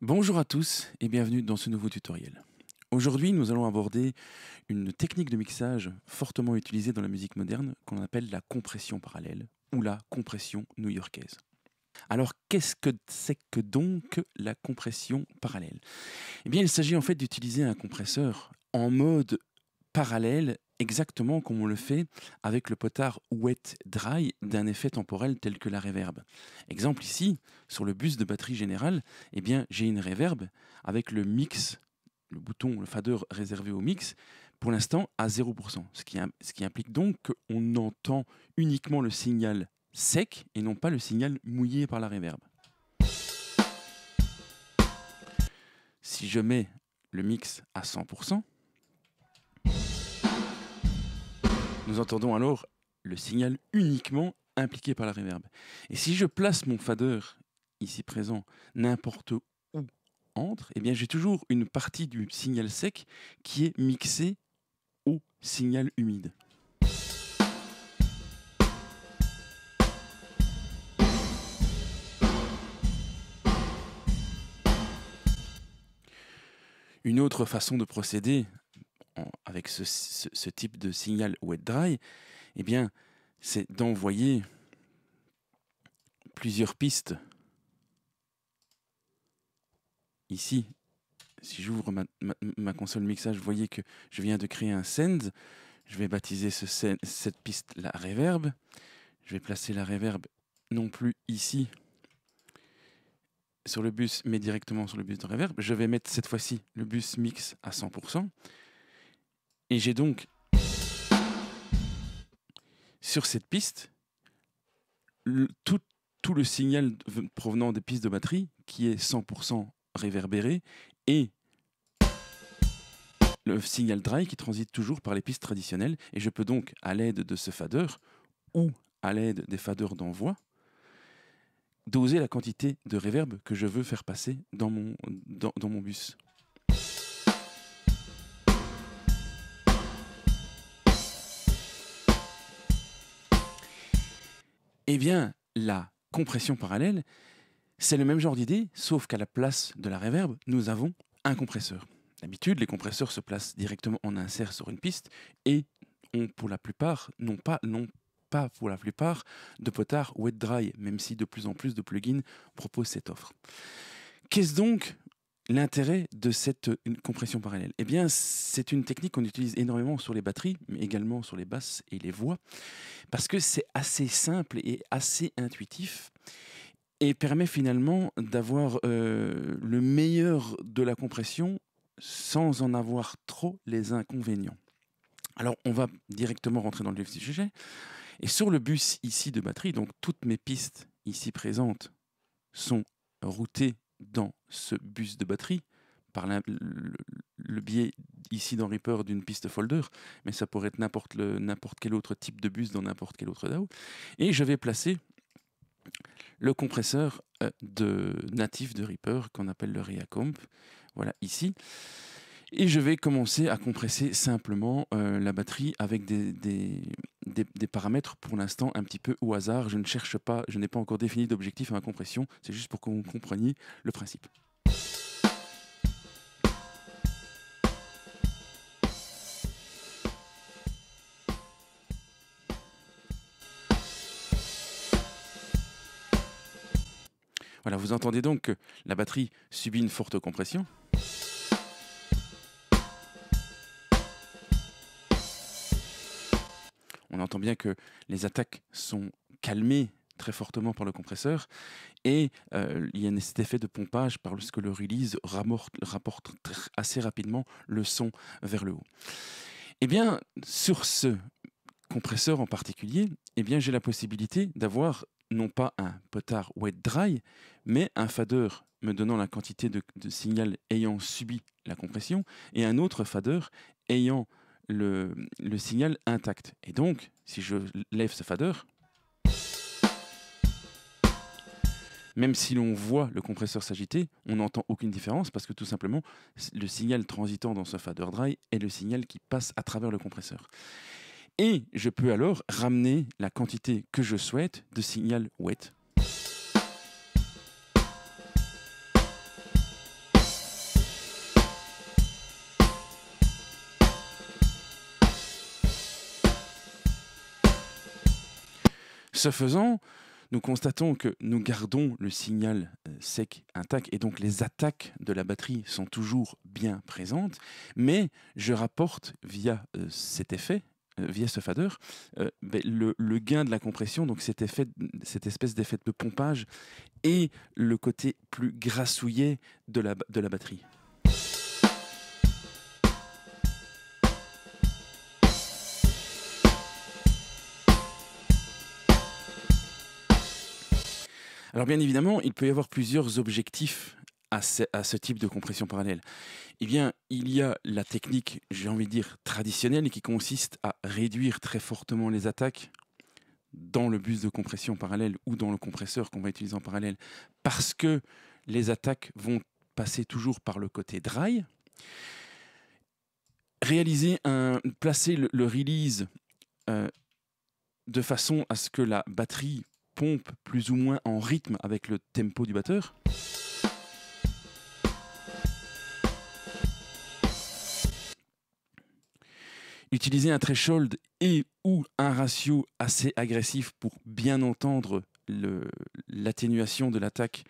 Bonjour à tous et bienvenue dans ce nouveau tutoriel. Aujourd'hui, nous allons aborder une technique de mixage fortement utilisée dans la musique moderne qu'on appelle la compression parallèle ou la compression new-yorkaise. Alors, qu'est-ce que c'est que donc la compression parallèle Eh bien, il s'agit en fait d'utiliser un compresseur en mode parallèle exactement comme on le fait avec le potard wet-dry mmh. d'un effet temporel tel que la réverbe. Exemple ici, sur le bus de batterie générale, eh bien, j'ai une réverbe avec le mix, le bouton, le fader réservé au mix, pour l'instant à 0%, ce qui, ce qui implique donc qu'on entend uniquement le signal sec et non pas le signal mouillé par la réverbe. Si je mets le mix à 100%, Nous entendons alors le signal uniquement impliqué par la réverb. Et si je place mon fader ici présent n'importe où entre, eh bien j'ai toujours une partie du signal sec qui est mixée au signal humide. Une autre façon de procéder avec ce, type de signal wet dry, eh bien, c'est d'envoyer plusieurs pistes. Ici, si j'ouvre ma, console mixage, vous voyez que je viens de créer un send. Je vais baptiser ce, cette piste la reverb. Je vais placer la reverb non plus ici sur le bus, mais directement sur le bus de reverb. Je vais mettre cette fois-ci le bus mix à 100%. Et j'ai donc, sur cette piste, tout, le signal provenant des pistes de batterie qui est 100% réverbéré et le signal dry qui transite toujours par les pistes traditionnelles. Et je peux donc, à l'aide de ce fader ou à l'aide des faders d'envoi, doser la quantité de réverb que je veux faire passer dans mon, dans mon bus. Eh bien, la compression parallèle, c'est le même genre d'idée, sauf qu'à la place de la reverb, nous avons un compresseur. D'habitude, les compresseurs se placent directement en insert sur une piste et ont pour la plupart, non pas, non pas pour la plupart, de potard wet-dry, même si de plus en plus de plugins proposent cette offre. Qu'est-ce donc L'intérêt de cette euh, compression parallèle Eh bien, c'est une technique qu'on utilise énormément sur les batteries, mais également sur les basses et les voix, parce que c'est assez simple et assez intuitif et permet finalement d'avoir euh, le meilleur de la compression sans en avoir trop les inconvénients. Alors, on va directement rentrer dans le du sujet. Et sur le bus ici de batterie, donc toutes mes pistes ici présentes sont routées dans ce bus de batterie par le, biais ici dans Reaper d'une piste folder, mais ça pourrait être n'importe, quel autre type de bus dans n'importe quel autre DAO. Et je vais placer le compresseur euh, de, natif de Reaper qu'on appelle le ReaComp, voilà ici. Et je vais commencer à compresser simplement euh, la batterie avec des, des, paramètres pour l'instant un petit peu au hasard. Je ne cherche pas, je n'ai pas encore défini d'objectif à ma compression. C'est juste pour que vous compreniez le principe. Voilà, vous entendez donc que la batterie subit une forte compression. on entend bien que les attaques sont calmées très fortement par le compresseur et euh, il y a cet effet de pompage par que le release rapporte assez rapidement le son vers le haut. Et eh bien, sur ce compresseur en particulier, eh bien, j'ai la possibilité d'avoir non pas un potard wet-dry, mais un fader me donnant la quantité de, de signal ayant subi la compression et un autre fader ayant le, signal intact. Et donc, si je lève ce fader, même si l'on voit le compresseur s'agiter, on n'entend aucune différence parce que tout simplement, le signal transitant dans ce fader dry est le signal qui passe à travers le compresseur. Et je peux alors ramener la quantité que je souhaite de signal wet Ce faisant, nous constatons que nous gardons le signal euh, sec intact et donc les attaques de la batterie sont toujours bien présentes, mais je rapporte via euh, cet effet, euh, via ce fader, ben, le, gain de la compression, donc cet effet, cette espèce d'effet de pompage et le côté plus grassouillet de la batterie. Alors bien évidemment, il peut y avoir plusieurs objectifs à ce, type de compression parallèle. Eh bien, il y a la technique, j'ai envie de dire, traditionnelle qui consiste à réduire très fortement les attaques dans le bus de compression parallèle ou dans le compresseur qu'on va utiliser en parallèle parce que les attaques vont passer toujours par le côté dry. Réaliser un, placer le, release euh, de façon à ce que la batterie pompe plus ou moins en rythme avec le tempo du batteur. Utiliser un threshold et ou un ratio assez agressif pour bien entendre l'atténuation de l'attaque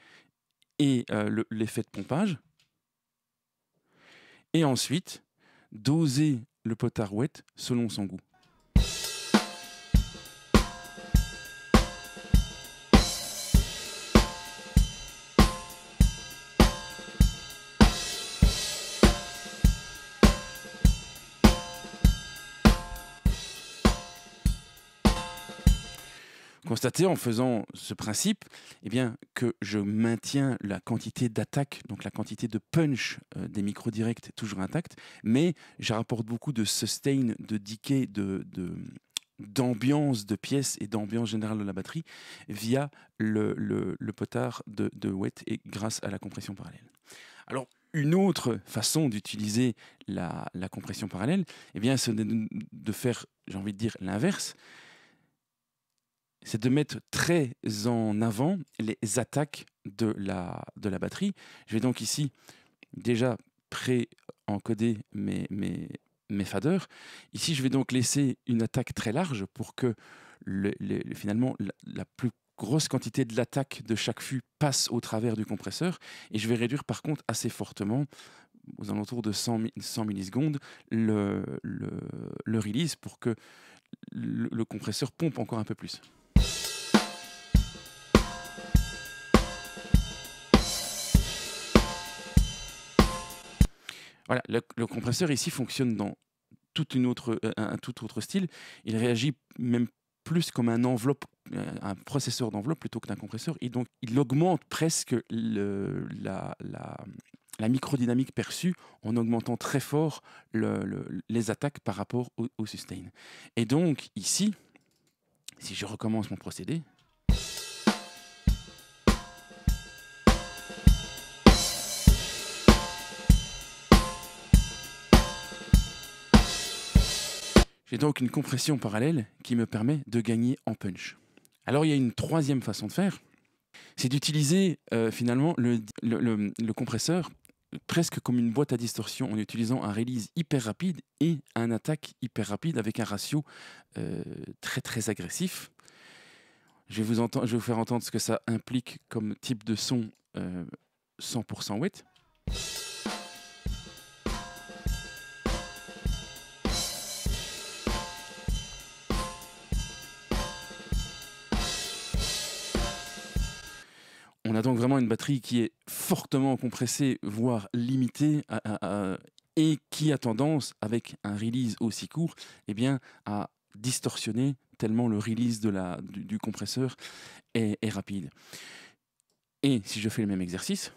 et euh, l'effet de pompage. Et ensuite, doser le pot à selon son goût. constater en faisant ce principe eh bien, que je maintiens la quantité d'attaque, donc la quantité de punch euh, des micros directs toujours intacte, mais rapporte beaucoup de sustain, de decay, de, d'ambiance de pièces et d'ambiance générale de la batterie via le, potard de, de wet et grâce à la compression parallèle. Alors, une autre façon d'utiliser la, compression parallèle, eh bien, c'est de, de, faire, j'ai envie de dire, l'inverse, c'est de mettre très en avant les attaques de la, de la batterie. Je vais donc ici déjà pré-encoder mes, mes, mes faders. Ici, je vais donc laisser une attaque très large pour que finalement la, plus grosse quantité de l'attaque de chaque fût passe au travers du compresseur et je vais réduire par contre assez fortement aux alentours de 100, 100 millisecondes le, le, release pour que le compresseur pompe encore un peu plus. Voilà, le, compresseur ici fonctionne dans toute une autre, euh, un, tout autre style. Il réagit même plus comme un enveloppe, euh, un processeur d'enveloppe plutôt que d'un compresseur. Et donc, il augmente presque le, la, la, la, microdynamique perçue en augmentant très fort les attaques par rapport au sustain. Et donc, ici, si je recommence mon procédé, Et donc une compression parallèle qui me permet de gagner en punch. Alors il y a une troisième façon de faire, c'est d'utiliser euh, finalement le, compresseur presque comme une boîte à distorsion en utilisant un release hyper rapide et un attaque hyper rapide avec un ratio euh, très très agressif. Je vais, vous je vais vous faire entendre ce que ça implique comme type de son 100% euh, wet. On a donc vraiment une batterie qui est fortement compressée, voire limitée, et qui a tendance, avec un release aussi court, eh bien, à distorsionner tellement le release du, compresseur est rapide. Et si je fais le même exercice,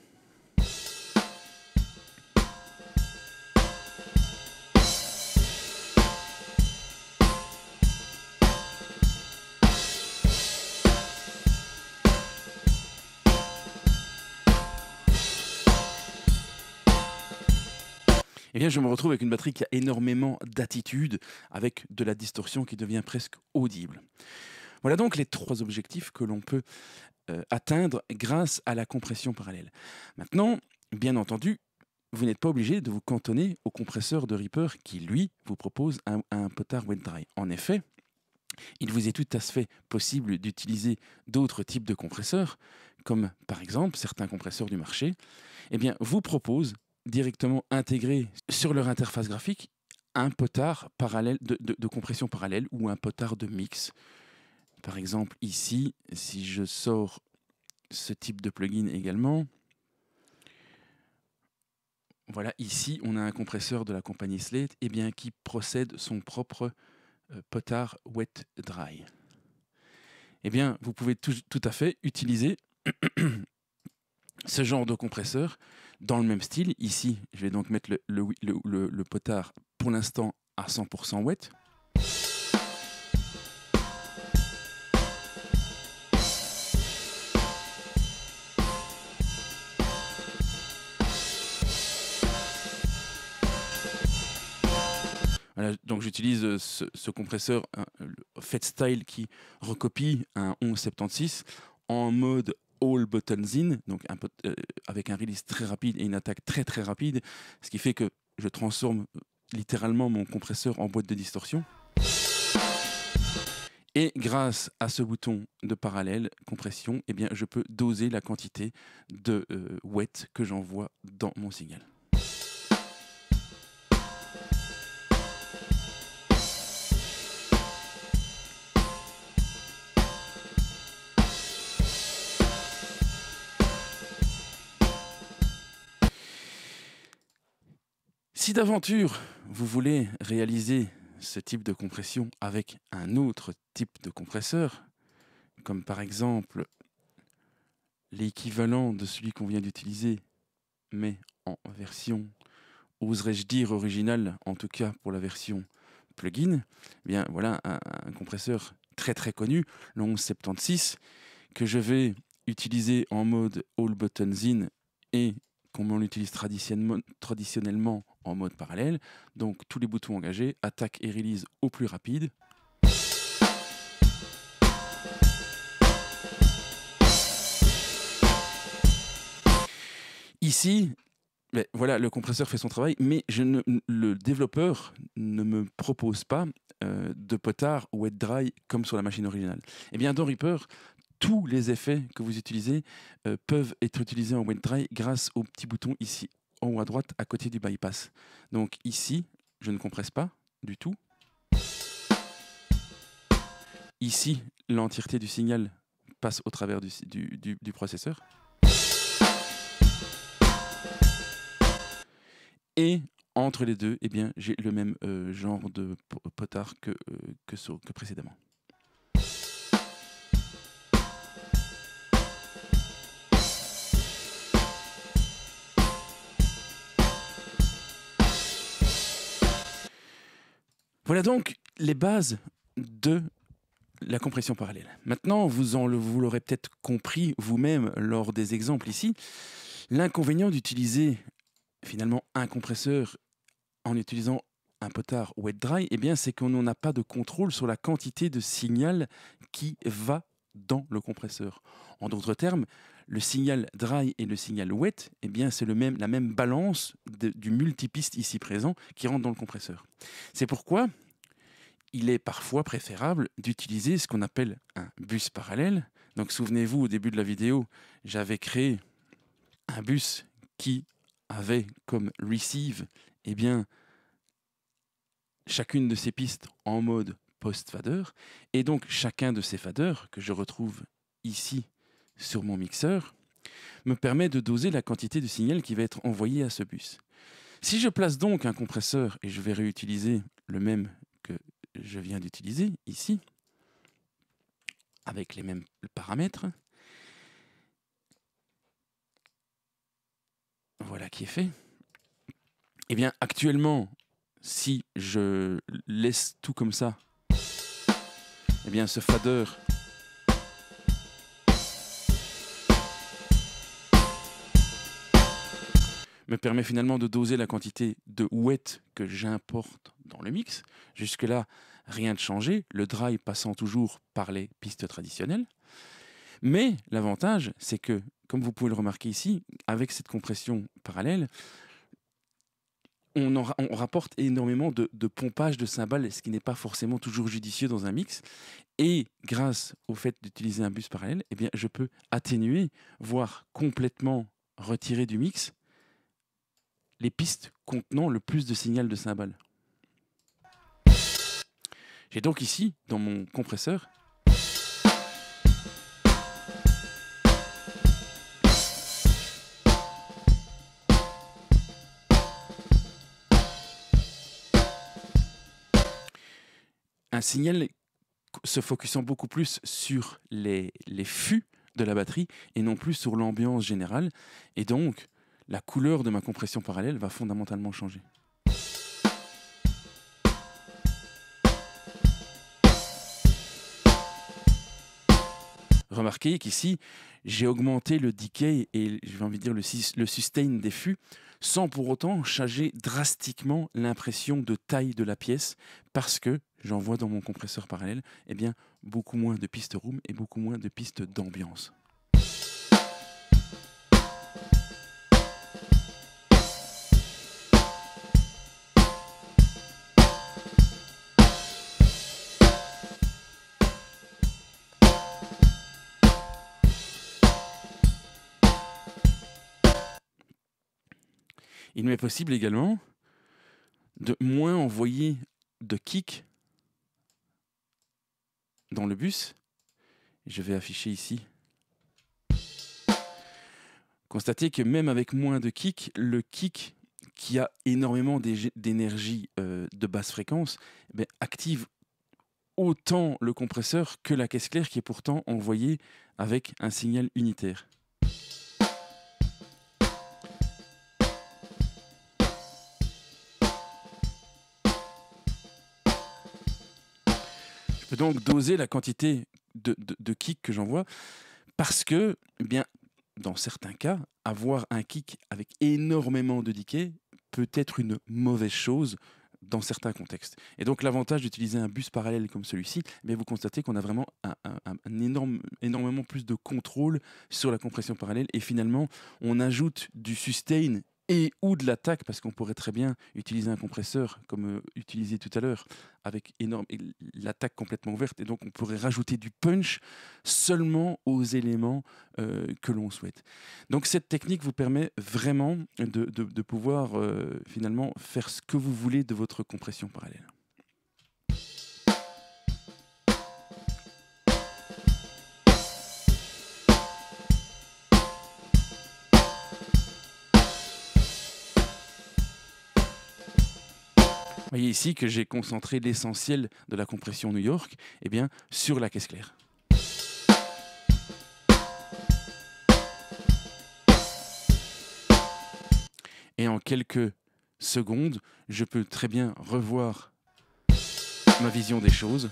Eh je me retrouve avec une batterie qui a énormément d'attitude, avec de la distorsion qui devient presque audible. Voilà donc les trois objectifs que l'on peut euh, atteindre grâce à la compression parallèle. Maintenant, bien entendu, vous n'êtes pas obligé de vous cantonner au compresseur de Reaper qui, lui, vous propose un, potard wet dry. En effet, il vous est tout à fait possible d'utiliser d'autres types de compresseurs, comme par exemple certains compresseurs du marché, et eh bien, vous proposent directement intégrer sur leur interface graphique un potard parallèle de, compression parallèle ou un potard de mix. Par exemple, ici, si je sors ce type de plugin également, voilà, ici, on a un compresseur de la compagnie Slate eh bien, qui procède son propre euh, potard wet-dry. Eh bien, vous pouvez tout à fait utiliser ce genre de compresseur dans le même style. Ici, je vais donc mettre le, potard pour l'instant à 100% wet. Voilà, donc j'utilise euh, ce, compresseur euh, FET Style qui recopie un 1176 en mode all buttons in, donc euh, avec un release très rapide et une attaque très très rapide, ce qui fait que je transforme euh, littéralement mon compresseur en boîte de distorsion. Et grâce à ce bouton de parallèle, compression, et eh bien, je peux doser la quantité de euh, wet que j'envoie dans mon signal. Si d'aventure vous voulez réaliser ce type de compression avec un autre type de compresseur, comme par exemple l'équivalent de celui qu'on vient d'utiliser, mais en version, oserais-je dire, originale, en tout cas pour la version plugin, eh bien voilà un, compresseur très très connu, l'1176 que je vais utiliser en mode all buttons in et comme on l'utilise traditionnellement en mode parallèle. Donc tous les boutons engagés, attaque et release au plus rapide. Ici, ben, voilà, le compresseur fait son travail, mais je ne, le développeur ne me propose pas euh, de potard wet dry comme sur la machine originale. Et eh bien, dans Reaper, tous les effets que vous utilisez euh, peuvent être utilisés en wet dry grâce au petit bouton ici en haut à droite, à côté du bypass. Donc ici, je ne compresse pas du tout. Ici, l'entièreté du signal passe au travers du, du, processeur. Et entre les deux, eh bien, j'ai le même euh, genre de potard euh, que, que précédemment. Voilà donc les bases de la compression parallèle. Maintenant, vous, en, vous l'aurez peut-être compris vous-même lors des exemples ici, l'inconvénient d'utiliser finalement un compresseur en utilisant un potard wet dry, eh bien c'est qu'on n'a pas de contrôle sur la quantité de signal qui va dans le compresseur. En d'autres termes, le signal dry et le signal wet, eh bien c'est la même balance du multipiste ici présent qui rentre dans le compresseur. C'est pourquoi il est parfois préférable d'utiliser ce qu'on appelle un bus parallèle. Donc souvenez-vous, au début de la vidéo, j'avais créé un bus qui avait comme receive eh bien, chacune de ces pistes en mode post-fader. Et donc chacun de ces faders, que je retrouve ici sur mon mixeur me permet de doser la quantité de signal qui va être envoyé à ce bus. Si je place donc un compresseur et je vais réutiliser le même que je viens d'utiliser ici, avec les mêmes paramètres, voilà qui est fait. Et eh bien, actuellement, si je laisse tout comme ça, et eh bien, ce fader me permet finalement de doser la quantité de wet que j'importe dans le mix. Jusque-là, rien de changé, le dry passant toujours par les pistes traditionnelles. Mais l'avantage, c'est que, comme vous pouvez le remarquer ici, avec cette compression parallèle, on, rapporte énormément de, pompage de cymbales, ce qui n'est pas forcément toujours judicieux dans un mix. Et grâce au fait d'utiliser un bus parallèle, eh bien, je peux atténuer, voire complètement retirer du mix les pistes contenant le plus de signal de cymbales. J'ai donc ici, dans mon compresseur, un signal se focusant beaucoup plus sur les, les fûts de la batterie et non plus sur l'ambiance générale. Et donc, la couleur de ma compression parallèle va fondamentalement changer. Remarquez qu'ici, j'ai augmenté le decay et j'ai envie de dire le, sustain des fûts sans pour autant changer drastiquement l'impression de taille de la pièce parce que j'envoie dans mon compresseur parallèle eh bien, beaucoup moins de pistes room et beaucoup moins de pistes d'ambiance. Il m'est possible également de moins envoyer de kick dans le bus. Je vais afficher ici. Constatez que même avec moins de kick, le kick qui a énormément d'énergie euh, de basse fréquence eh active autant le compresseur que la caisse claire qui est pourtant envoyée avec un signal unitaire. donc doser la quantité de, kicks que j'envoie parce que, eh bien, dans certains cas, avoir un kick avec énormément de diquets peut être une mauvaise chose dans certains contextes. Et donc l'avantage d'utiliser un bus parallèle comme celui-ci, eh vous constatez qu'on a vraiment un, énorme, énormément plus de contrôle sur la compression parallèle et finalement on ajoute du sustain et ou de l'attaque, parce qu'on pourrait très bien utiliser un compresseur, comme euh, utilisé tout à l'heure, avec énorme l'attaque complètement ouverte, et donc on pourrait rajouter du punch seulement aux éléments euh, que l'on souhaite. Donc cette technique vous permet vraiment de, pouvoir euh, finalement faire ce que vous voulez de votre compression parallèle. voyez ici que j'ai concentré l'essentiel de la compression New York eh bien, sur la caisse claire. Et en quelques secondes, je peux très bien revoir ma vision des choses.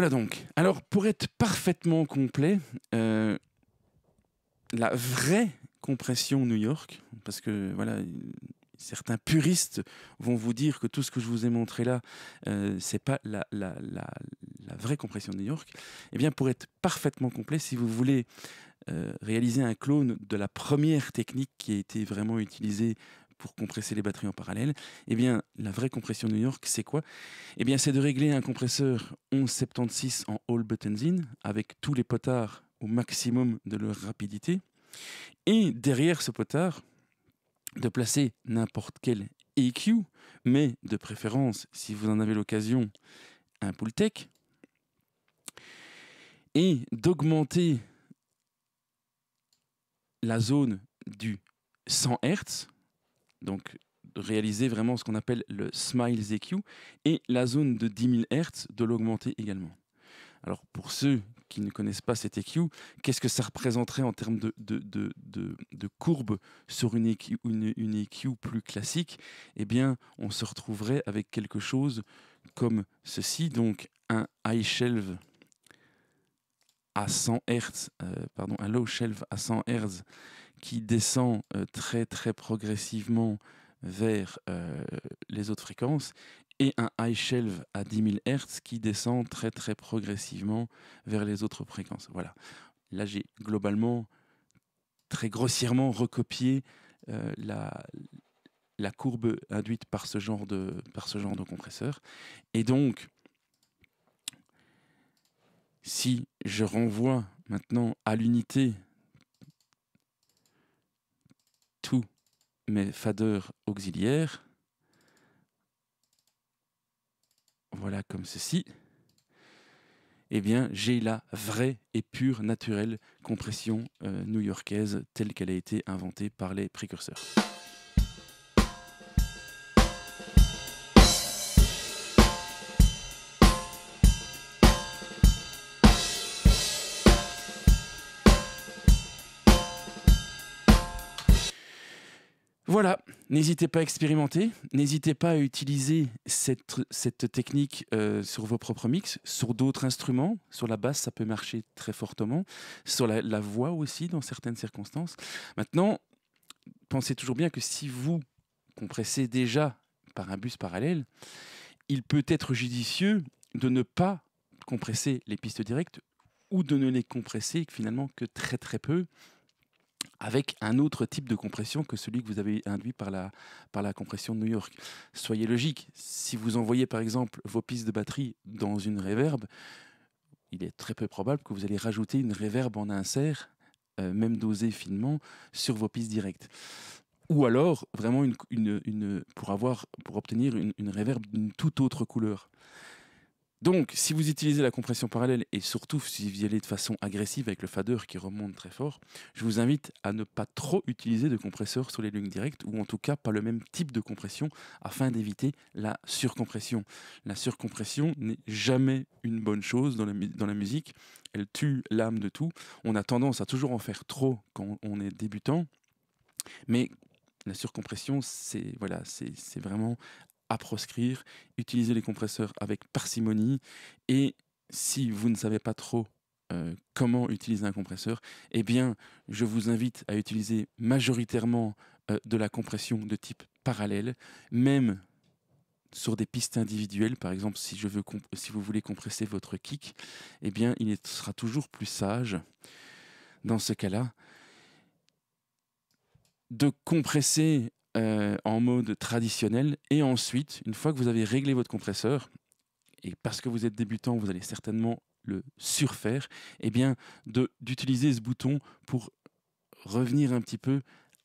voilà donc. Alors, pour être parfaitement complet, euh, la vraie compression New York, parce que voilà, certains puristes vont vous dire que tout ce que je vous ai montré là, ce euh, c'est pas la, vraie compression New York. Eh bien, pour être parfaitement complet, si vous voulez euh, réaliser un clone de la première technique qui a été vraiment utilisée pour compresser les batteries en parallèle. Eh bien, la vraie compression New York, c'est quoi Eh bien, c'est de régler un compresseur 1176 en all buttons in avec tous les potards au maximum de leur rapidité. Et derrière ce potard, de placer n'importe quel EQ, mais de préférence, si vous en avez l'occasion, un pool tech, et d'augmenter la zone du 100 Hz donc réaliser vraiment ce qu'on appelle le Smile EQ, et la zone de 10 000 Hz de l'augmenter également. Alors pour ceux qui ne connaissent pas cet EQ, qu'est-ce que ça représenterait en termes de, de, courbe sur une EQ, e plus classique Eh bien, on se retrouverait avec quelque chose comme ceci, donc un high shelf à 100 Hz, euh, pardon, un low shelf à 100 Hz qui descend très très progressivement vers les autres fréquences et un high shelf à 10 000 Hz qui descend très très progressivement vers les autres fréquences. Voilà. Là, j'ai globalement très grossièrement recopié la, la courbe induite par ce genre de, par ce genre de compresseur. Et donc, si je renvoie maintenant à l'unité mes faders auxiliaires. Voilà comme ceci. et eh bien, j'ai la vraie et pure naturelle compression euh, new-yorkaise telle qu'elle a été inventée par les précurseurs. Voilà, n'hésitez pas à expérimenter, n'hésitez pas à utiliser cette, technique euh, sur vos propres mix, sur d'autres instruments. Sur la basse, ça peut marcher très fortement, sur la, la voix aussi, dans certaines circonstances. Maintenant, pensez toujours bien que si vous compressez déjà par un bus parallèle, il peut être judicieux de ne pas compresser les pistes directes ou de ne les compresser finalement que très très peu avec un autre type de compression que celui que vous avez induit par la, par la compression de New York. Soyez logique, si vous envoyez par exemple vos pistes de batterie dans une réverbe il est très peu probable que vous allez rajouter une réverbe en insert, euh, même dosée finement, sur vos pistes directes. Ou alors, vraiment, une, une, pour, avoir, pour obtenir une, une reverb d'une toute autre couleur. Donc, si vous utilisez la compression parallèle et surtout si vous y allez de façon agressive avec le fader qui remonte très fort, je vous invite à ne pas trop utiliser de compresseur sur les lignes directes ou en tout cas pas le même type de compression afin d'éviter la surcompression. La surcompression n'est jamais une bonne chose dans la, dans la musique, elle tue l'âme de tout. On a tendance à toujours en faire trop quand on est débutant, mais la surcompression, c'est voilà, c'est vraiment à proscrire, utiliser les compresseurs avec parcimonie et si vous ne savez pas trop euh, comment utiliser un compresseur, eh bien, je vous invite à utiliser majoritairement euh, de la compression de type parallèle, même sur des pistes individuelles, par exemple, si, je veux si vous voulez compresser votre kick, eh bien, il sera toujours plus sage, dans ce cas-là, de compresser euh, en mode traditionnel. Et ensuite, une fois que vous avez réglé votre compresseur, et parce que vous êtes débutant, vous allez certainement le surfaire, et eh bien d'utiliser ce bouton pour revenir un petit peu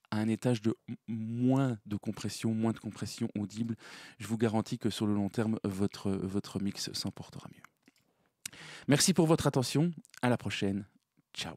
à un étage de moins de compression, moins de compression audible. Je vous garantis que sur le long terme, votre, votre mix s'emportera mieux. Merci pour votre attention. À la prochaine. Ciao.